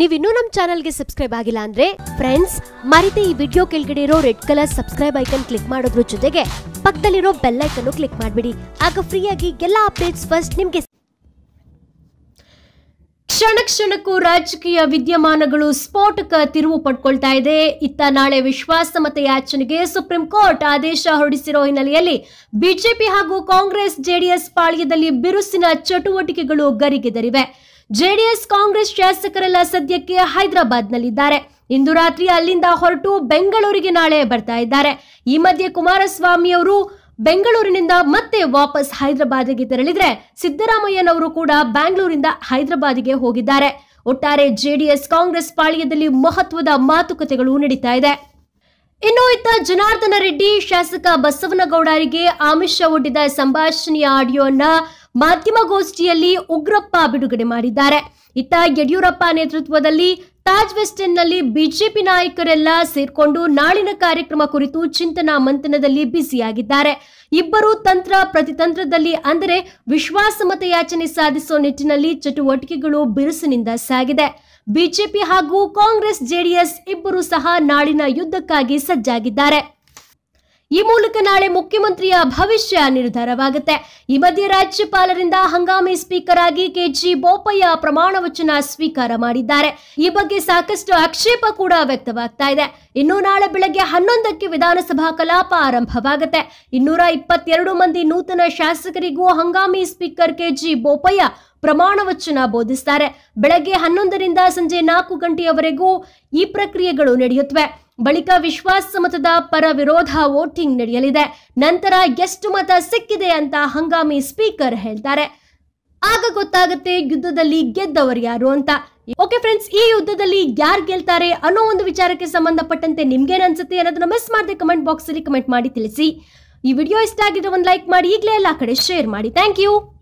ನೀವಿನ್ನೂ ನಮ್ಮ ಚಾನಲ್ಗೆ ಸಬ್ಸ್ಕ್ರೈಬ್ ಆಗಿಲ್ಲ ಅಂದ್ರೆ ಫ್ರೆಂಡ್ಸ್ ಮರಿತೆ ಈ ವಿಡಿಯೋ ಕೆಳಗಡೆ ಇರೋ red colour subscribe icon click ಮಾಡೋದ್ರ ಜೊತೆಗೆ ಪಕ್ಕದಲ್ಲಿರೋ ಬೆಲ್ ಐಕನ್ ಕ್ಲಿಕ್ ಮಾಡಿಬಿಡಿ ಆಗ ಫ್ರೀಯಾಗಿ ಎಲ್ಲ ಅಪ್ಡೇಟ್ಸ್ ಫಸ್ಟ್ ನಿಮಗೆ ಕ್ಷಣ ಕ್ಷಣಕ್ಕೂ ರಾಜಕೀಯ ವಿದ್ಯಮಾನಗಳು ಸ್ಫೋಟಕ ತಿರುವು ಪಡ್ಕೊಳ್ತಾ ಇದೆ ಇತ್ತ ನಾಳೆ ವಿಶ್ವಾಸಮತ ಯಾಚನೆಗೆ ಸುಪ್ರೀಂ ಕೋರ್ಟ್ ಆದೇಶ ಹೊರಡಿಸಿರೋ ಹಿನ್ನೆಲೆಯಲ್ಲಿ ಬಿಜೆಪಿ ಹಾಗೂ ಕಾಂಗ್ರೆಸ್ ಜೆಡಿಎಸ್ ಪಾಳ್ಯದಲ್ಲಿ ಬಿರುಸಿನ ಚಟುವಟಿಕೆಗಳು ಗರಿಗೆದರಿವೆ ಜೆಡಿಎಸ್ ಕಾಂಗ್ರೆಸ್ ಶಾಸಕರೆಲ್ಲ ಸದ್ಯಕ್ಕೆ ಹೈದರಾಬಾದ್ನಲ್ಲಿದ್ದಾರೆ ಇಂದು ರಾತ್ರಿ ಅಲ್ಲಿಂದ ಹೊರಟು ಬೆಂಗಳೂರಿಗೆ ನಾಳೆ ಬರ್ತಾ ಇದ್ದಾರೆ ಈ ಮಧ್ಯೆ ಕುಮಾರಸ್ವಾಮಿ ಅವರು ಬೆಂಗಳೂರಿನಿಂದ ಮತ್ತೆ ವಾಪಸ್ ಹೈದರಾಬಾದ್ಗೆ ತೆರಳಿದ್ರೆ ಸಿದ್ದರಾಮಯ್ಯನವರು ಕೂಡ ಬ್ಯಾಂಗ್ಳೂರಿಂದ ಹೈದರಾಬಾದ್ಗೆ ಹೋಗಿದ್ದಾರೆ ಒಟ್ಟಾರೆ ಜೆಡಿಎಸ್ ಕಾಂಗ್ರೆಸ್ ಪಾಳ್ಯದಲ್ಲಿ ಮಹತ್ವದ ಮಾತುಕತೆಗಳು ನಡೀತಾ ಇದೆ ಇನ್ನು ಇತ್ತ ಜನಾರ್ದನ ರೆಡ್ಡಿ ಶಾಸಕ ಬಸವನಗೌಡರಿಗೆ ಆಮಿಷ ಒಡ್ಡಿದ ಸಂಭಾಷಣೆಯ ಆಡಿಯೋನ ಮಾಧ್ಯಮಗೋಷ್ಠಿಯಲ್ಲಿ ಉಗ್ರಪ್ಪ ಬಿಡುಗಡೆ ಮಾಡಿದ್ದಾರೆ ಇತ್ತ ಯಡಿಯೂರಪ್ಪ ನೇತೃತ್ವದಲ್ಲಿ ತಾಜ್ ವೆಸ್ಟರ್ನ್ನಲ್ಲಿ ಬಿಜೆಪಿ ನಾಯಕರೆಲ್ಲ ಸೇರಿಕೊಂಡು ನಾಳಿನ ಕಾರ್ಯಕ್ರಮ ಕುರಿತು ಚಿಂತನಾ ಮಂಥನದಲ್ಲಿ ಬ್ಯುಸಿಯಾಗಿದ್ದಾರೆ ಇಬ್ಬರು ತಂತ್ರ ಪ್ರತಿತಂತ್ರದಲ್ಲಿ ಅಂದರೆ ವಿಶ್ವಾಸಮತ ಯಾಚನೆ ಸಾಧಿಸುವ ನಿಟ್ಟಿನಲ್ಲಿ ಚಟುವಟಿಕೆಗಳು ಬಿರುಸಿನಿಂದ ಸಾಗಿದೆ ಬಿಜೆಪಿ ಹಾಗೂ ಕಾಂಗ್ರೆಸ್ ಜೆಡಿಎಸ್ ಇಬ್ಬರು ಸಹ ನಾಳಿನ ಯುದ್ಧಕ್ಕಾಗಿ ಸಜ್ಜಾಗಿದ್ದಾರೆ ಈ ಮೂಲಕ ನಾಳೆ ಮುಖ್ಯಮಂತ್ರಿಯ ಭವಿಷ್ಯ ನಿರ್ಧಾರವಾಗುತ್ತೆ ಈ ಮಧ್ಯೆ ರಾಜ್ಯಪಾಲರಿಂದ ಹಂಗಾಮಿ ಸ್ಪೀಕರ್ ಆಗಿ ಕೆಜಿ ಬೋಪಯ್ಯ ಪ್ರಮಾಣ ವಚನ ಸ್ವೀಕಾರ ಮಾಡಿದ್ದಾರೆ ಈ ಬಗ್ಗೆ ಸಾಕಷ್ಟು ಆಕ್ಷೇಪ ಕೂಡ ವ್ಯಕ್ತವಾಗ್ತಾ ಇದೆ ಇನ್ನು ನಾಳೆ ಬೆಳಗ್ಗೆ ಹನ್ನೊಂದಕ್ಕೆ ವಿಧಾನಸಭಾ ಕಲಾಪ ಆರಂಭವಾಗುತ್ತೆ ಇನ್ನೂರ ಇಪ್ಪತ್ತೆರಡು ಮಂದಿ ನೂತನ ಶಾಸಕರಿಗೂ ಹಂಗಾಮಿ ಸ್ಪೀಕರ್ ಕೆಜಿ ಬೋಪಯ್ಯ ಪ್ರಮಾಣ ವಚನ ಬೋಧಿಸ್ತಾರೆ ಬೆಳಗ್ಗೆ ಹನ್ನೊಂದರಿಂದ ಸಂಜೆ ನಾಲ್ಕು ಗಂಟೆಯವರೆಗೂ ಈ ಪ್ರಕ್ರಿಯೆಗಳು ನಡೆಯುತ್ತವೆ ಬಳಿಕ ವಿಶ್ವಾಸ ಮತದ ಪರ ವಿರೋಧ ವೋಟಿಂಗ್ ನಡೆಯಲಿದೆ ನಂತರ ಎಷ್ಟು ಮತ ಸಿಕ್ಕಿದೆ ಅಂತ ಹಂಗಾಮಿ ಸ್ಪೀಕರ್ ಹೇಳ್ತಾರೆ ಆಗ ಗೊತ್ತಾಗುತ್ತೆ ಯುದ್ಧದಲ್ಲಿ ಗೆದ್ದವರು ಯಾರು ಅಂತ ಓಕೆ ಫ್ರೆಂಡ್ಸ್ ಈ ಯುದ್ಧದಲ್ಲಿ ಯಾರು ಗೆಲ್ತಾರೆ ಅನ್ನೋ ಒಂದು ವಿಚಾರಕ್ಕೆ ಸಂಬಂಧಪಟ್ಟಂತೆ ನಿಮ್ಗೇನು ಅನ್ಸುತ್ತೆ ಅನ್ನೋದನ್ನ ಮಿಸ್ ಮಾಡದೆ ಕಮೆಂಟ್ ಅಲ್ಲಿ ಕಮೆಂಟ್ ಮಾಡಿ ತಿಳಿಸಿ ಈ ವಿಡಿಯೋ ಇಷ್ಟ ಆಗಿದ್ರೆ ಒಂದು ಲೈಕ್ ಮಾಡಿ ಈಗಲೇ ಎಲ್ಲ ಕಡೆ ಶೇರ್ ಮಾಡಿ ಥ್ಯಾಂಕ್ ಯು